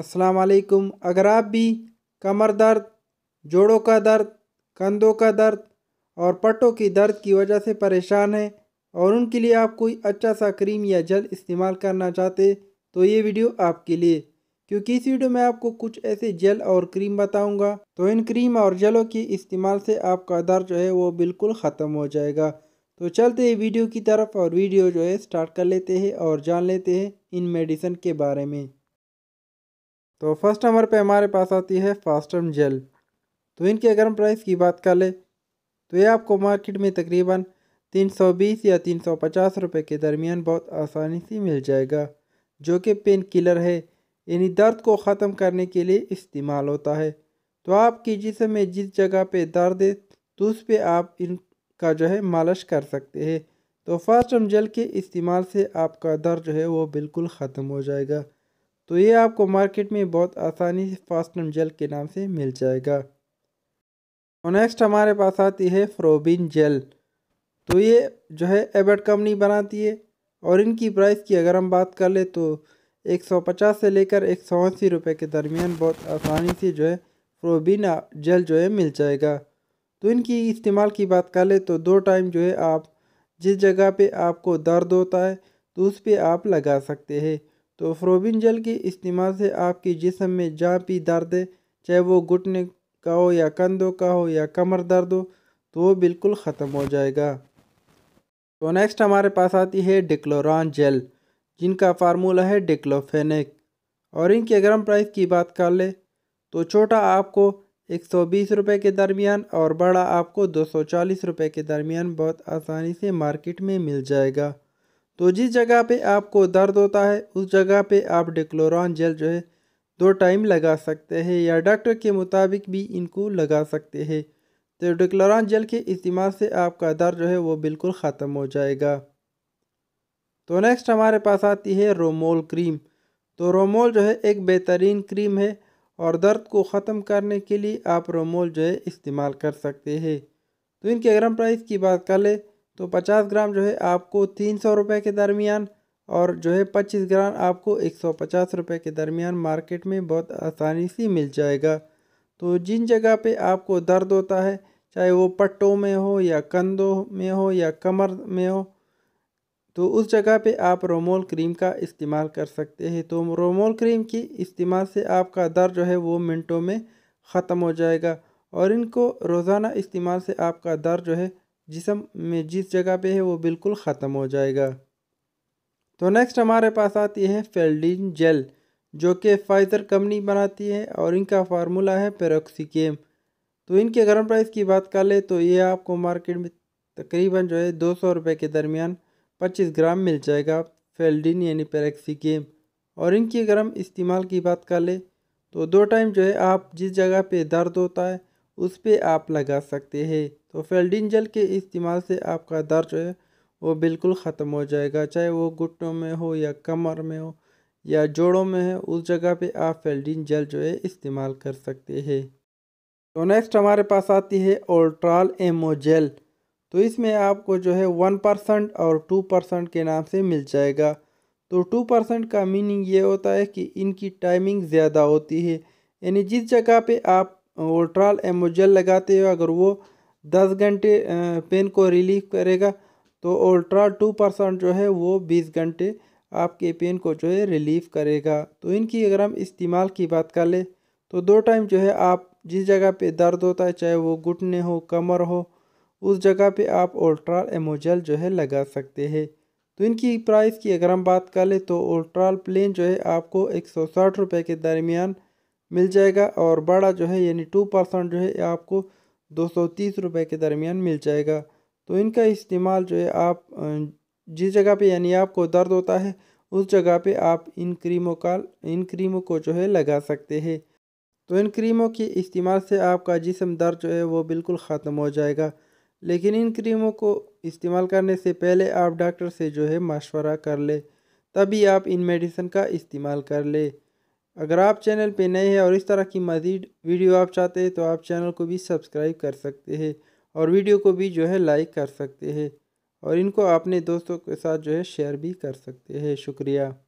अस्सलाम वालेकुम अगर आप भी कमर दर्द जोड़ों का दर्द कंधों का दर्द और पट्टों की दर्द की वजह से परेशान हैं और उनके लिए आप कोई अच्छा सा क्रीम या जल इस्तेमाल करना चाहते तो ये वीडियो आपके लिए क्योंकि इस वीडियो में आपको कुछ ऐसे जेल और क्रीम बताऊंगा तो इन क्रीम और जेलों के इस्तेमाल से आपका दर्द जो है वो बिल्कुल ख़त्म हो जाएगा तो चलते हैं वीडियो की तरफ और वीडियो जो है स्टार्ट कर लेते हैं और जान लेते हैं इन मेडिसन के बारे में तो फर्स्ट नंबर पे हमारे पास आती है फास्टम जेल तो इनकी अगर हम प्राइस की बात कर ले तो ये आपको मार्केट में तकरीबन 320 या 350 रुपए के दरमियान बहुत आसानी से मिल जाएगा जो कि पेन किलर है यानी दर्द को ख़त्म करने के लिए इस्तेमाल होता है तो आपकी जिसम में जिस जगह पे दर्द है तो उस पर आप इनका जो है मालिश कर सकते हैं तो फास्टम जेल के इस्तेमाल से आपका दर्द जो है वो बिल्कुल ख़त्म हो जाएगा तो ये आपको मार्केट में बहुत आसानी से एंड जेल के नाम से मिल जाएगा और नेक्स्ट हमारे पास आती है फ्रोबिन जेल तो ये जो है एबर्ट कंपनी बनाती है और इनकी प्राइस की अगर हम बात कर ले तो 150 से लेकर एक सौ अस्सी रुपये के दरमियान बहुत आसानी से जो है फ्रोबिन जेल जो है मिल जाएगा तो इनकी इस्तेमाल की बात कर ले तो दो टाइम जो है आप जिस जगह पे आपको दर्द होता है तो उस पर आप लगा सकते हैं तो फ्रोबिन जेल के इस्तेमाल से आपके जिसम में जहाँ भी दर्द है चाहे वो घुटने का हो या कंधों का हो या कमर दर्द हो तो वो बिल्कुल ख़त्म हो जाएगा तो नेक्स्ट हमारे पास आती है डिक्लोरान जेल जिनका फार्मूला है डिक्लोफेनिक और इनके अगर हम प्राइस की बात कर ले तो छोटा आपको एक सौ बीस रुपये के दरमियान और बड़ा आपको दो सौ चालीस रुपये के दरमियान बहुत आसानी से मार्केट में मिल जाएगा तो जिस जगह पे आपको दर्द होता है उस जगह पे आप डिक्लोरॉन जेल जो है दो टाइम लगा सकते हैं या डॉक्टर के मुताबिक भी इनको लगा सकते हैं तो डिक्लोरॉन जेल के इस्तेमाल से आपका दर्द जो है वो बिल्कुल ख़त्म हो जाएगा तो नेक्स्ट हमारे पास आती है रोमोल क्रीम तो रोमोल जो है एक बेहतरीन क्रीम है और दर्द को ख़त्म करने के लिए आप रोमोल जो है इस्तेमाल कर सकते हैं तो इनके अगर हम प्राइस की बात कर लें तो पचास ग्राम जो है आपको तीन सौ रुपये के दरमियान और जो है पच्चीस ग्राम आपको एक सौ पचास रुपये के दरमियान मार्केट में बहुत आसानी से मिल जाएगा तो जिन जगह पे आपको दर्द होता है चाहे वो पट्टों में हो या कंधों में हो या कमर में हो तो उस जगह पे आप रोमोल क्रीम का इस्तेमाल कर सकते हैं तो रोमोल क्रीम की इस्तेमाल से आपका दर्द जो है वो मिनटों में ख़त्म हो जाएगा और इनको रोज़ाना इस्तेमाल से आपका दर्द जो है जिसम में जिस जगह पे है वो बिल्कुल ख़त्म हो जाएगा तो नेक्स्ट हमारे पास आती है फेल्डिन जेल जो कि फाइजर कंपनी बनाती है और इनका फार्मूला है पेरोक्सिकेम तो इनके गर्म प्राइस की बात कर ले तो ये आपको मार्केट में तकरीबन जो है दो सौ रुपये के दरमियान पच्चीस ग्राम मिल जाएगा फेल्डिन यानी पेरेक्सिकेम और इनके गर्म इस्तेमाल की बात कर ले तो दो टाइम जो है आप जिस जगह पर दर्द होता है उस पर आप लगा सकते हैं तो फेल्डिन जेल के इस्तेमाल से आपका दर्द जो है वो बिल्कुल ख़त्म हो जाएगा चाहे वो घुटनों में हो या कमर में हो या जोड़ों में है उस जगह पे आप फेल्डिन जेल जो है इस्तेमाल कर सकते हैं तो नेक्स्ट हमारे पास आती है ओल्ट्राल एमो जेल तो इसमें आपको जो है वन परसेंट और टू परसेंट के नाम से मिल जाएगा तो टू परसेंट का मीनिंग ये होता है कि इनकी टाइमिंग ज़्यादा होती है यानी जिस जगह पे आप ओल्ट्राल एमोजल लगाते हो अगर वो दस घंटे पेन को रिलीफ करेगा तो ओल्ट्रा टू परसेंट जो है वो बीस घंटे आपके पेन को जो है रिलीफ करेगा तो इनकी अगर हम इस्तेमाल की बात कर ले तो दो टाइम जो है आप जिस जगह पे दर्द होता है चाहे वो घुटने हो कमर हो उस जगह पे आप ओल्ट्राल एमोजल जो है लगा सकते हैं तो इनकी प्राइस की अगर हम बात कर ले तो ओल्ट्राल प्लेन जो है आपको एक सौ साठ रुपये के दरमियान मिल जाएगा और बड़ा जो है यानी टू परसेंट जो है आपको दो सौ तीस रुपये के दरमियान मिल जाएगा तो इनका इस्तेमाल जो है आप जिस जगह पे यानी आपको दर्द होता है उस जगह पे आप इन क्रीमों का इन क्रीमों को जो है लगा सकते हैं तो इन क्रीमों के इस्तेमाल से आपका जिसम दर्द जो है वो बिल्कुल ख़त्म हो जाएगा लेकिन इन क्रीमों को इस्तेमाल करने से पहले आप डॉक्टर से जो है मशवरा कर ले तभी आप इन मेडिसिन का इस्तेमाल कर ले अगर आप चैनल पे नए हैं और इस तरह की मज़ीद वीडियो आप चाहते हैं तो आप चैनल को भी सब्सक्राइब कर सकते हैं और वीडियो को भी जो है लाइक कर सकते हैं और इनको अपने दोस्तों के साथ जो है शेयर भी कर सकते हैं शुक्रिया